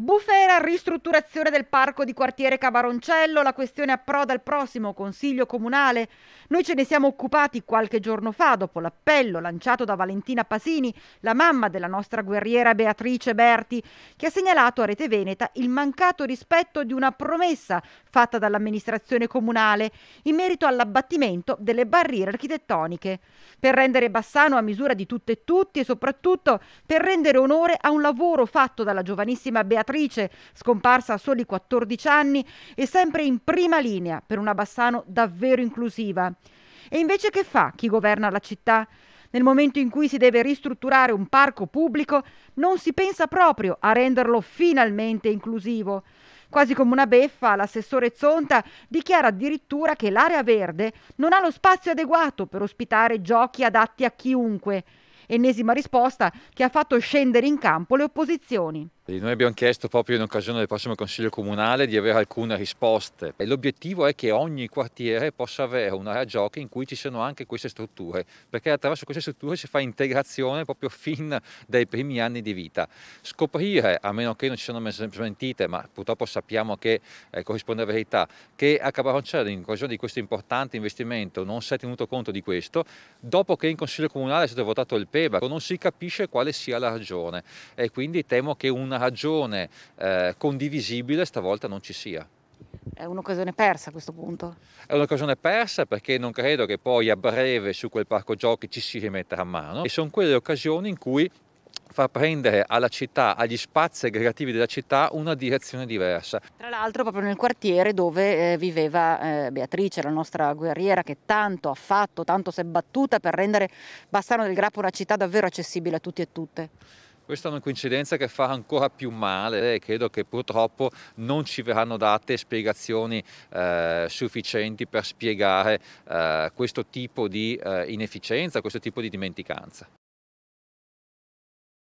Bufera, ristrutturazione del parco di quartiere Cavaroncello, la questione approda al prossimo Consiglio Comunale. Noi ce ne siamo occupati qualche giorno fa dopo l'appello lanciato da Valentina Pasini, la mamma della nostra guerriera Beatrice Berti, che ha segnalato a Rete Veneta il mancato rispetto di una promessa fatta dall'amministrazione comunale in merito all'abbattimento delle barriere architettoniche, per rendere Bassano a misura di tutte e tutti e soprattutto per rendere onore a un lavoro fatto dalla giovanissima Beatrice calciatrice scomparsa a soli 14 anni e sempre in prima linea per una Bassano davvero inclusiva. E invece che fa chi governa la città? Nel momento in cui si deve ristrutturare un parco pubblico, non si pensa proprio a renderlo finalmente inclusivo. Quasi come una beffa, l'assessore Zonta dichiara addirittura che l'area verde non ha lo spazio adeguato per ospitare giochi adatti a chiunque. Ennesima risposta che ha fatto scendere in campo le opposizioni. Noi abbiamo chiesto proprio in occasione del prossimo Consiglio Comunale di avere alcune risposte e l'obiettivo è che ogni quartiere possa avere un'area giochi in cui ci siano anche queste strutture, perché attraverso queste strutture si fa integrazione proprio fin dai primi anni di vita. Scoprire, a meno che non ci siano smentite, ma purtroppo sappiamo che eh, corrisponde a verità, che a Cabaroncello in occasione di questo importante investimento non si è tenuto conto di questo, dopo che in Consiglio Comunale è stato votato il PEBA non si capisce quale sia la ragione e quindi temo che una ragione eh, condivisibile stavolta non ci sia. È un'occasione persa a questo punto? È un'occasione persa perché non credo che poi a breve su quel parco giochi ci si rimetterà a mano e sono quelle occasioni in cui far prendere alla città, agli spazi aggregativi della città, una direzione diversa. Tra l'altro proprio nel quartiere dove eh, viveva eh, Beatrice, la nostra guerriera che tanto ha fatto, tanto si è battuta per rendere Bassano del Grappo una città davvero accessibile a tutti e tutte. Questa è una coincidenza che fa ancora più male eh, e credo che purtroppo non ci verranno date spiegazioni eh, sufficienti per spiegare eh, questo tipo di eh, inefficienza, questo tipo di dimenticanza.